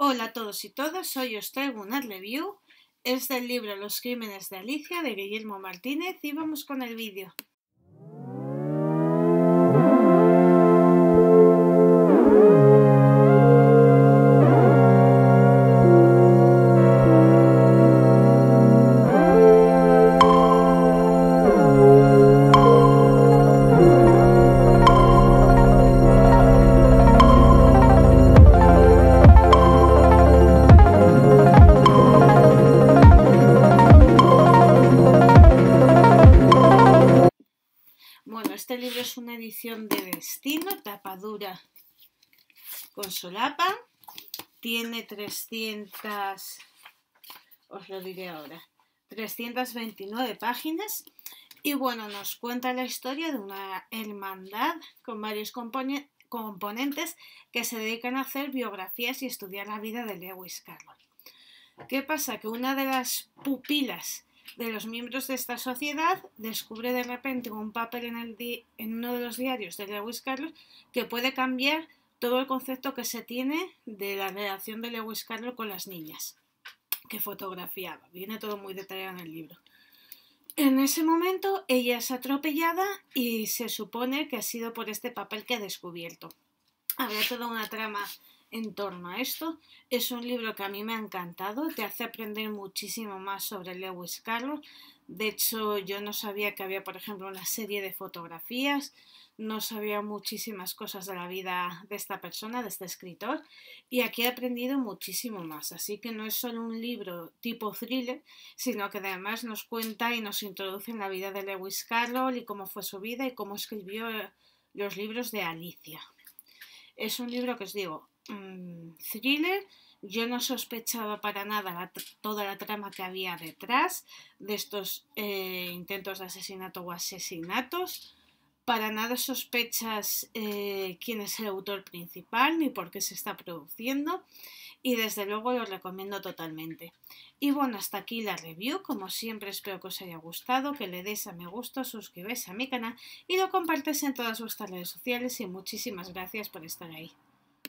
Hola a todos y todas, soy os traigo una review. Es del libro Los crímenes de Alicia de Guillermo Martínez y vamos con el vídeo. Bueno, este libro es una edición de destino, tapadura con solapa. Tiene 300, os lo diré ahora, 329 páginas. Y bueno, nos cuenta la historia de una hermandad con varios componentes que se dedican a hacer biografías y estudiar la vida de Lewis Carroll. ¿Qué pasa? Que una de las pupilas de los miembros de esta sociedad descubre de repente un papel en, el en uno de los diarios de Lewis Carroll que puede cambiar todo el concepto que se tiene de la relación de Lewis Carroll con las niñas que fotografiaba. Viene todo muy detallado en el libro. En ese momento ella es atropellada y se supone que ha sido por este papel que ha descubierto. Había toda una trama en torno a esto. Es un libro que a mí me ha encantado, te hace aprender muchísimo más sobre Lewis Carroll. De hecho, yo no sabía que había, por ejemplo, una serie de fotografías, no sabía muchísimas cosas de la vida de esta persona, de este escritor, y aquí he aprendido muchísimo más. Así que no es solo un libro tipo thriller, sino que además nos cuenta y nos introduce en la vida de Lewis Carroll y cómo fue su vida y cómo escribió los libros de Alicia. Es un libro que os digo, Mm, thriller. Yo no sospechaba para nada toda la trama que había detrás de estos eh, intentos de asesinato o asesinatos. Para nada sospechas eh, quién es el autor principal ni por qué se está produciendo. Y desde luego lo recomiendo totalmente. Y bueno, hasta aquí la review. Como siempre, espero que os haya gustado, que le deis a me gusta, suscribáis a mi canal y lo compartáis en todas vuestras redes sociales. Y muchísimas gracias por estar ahí.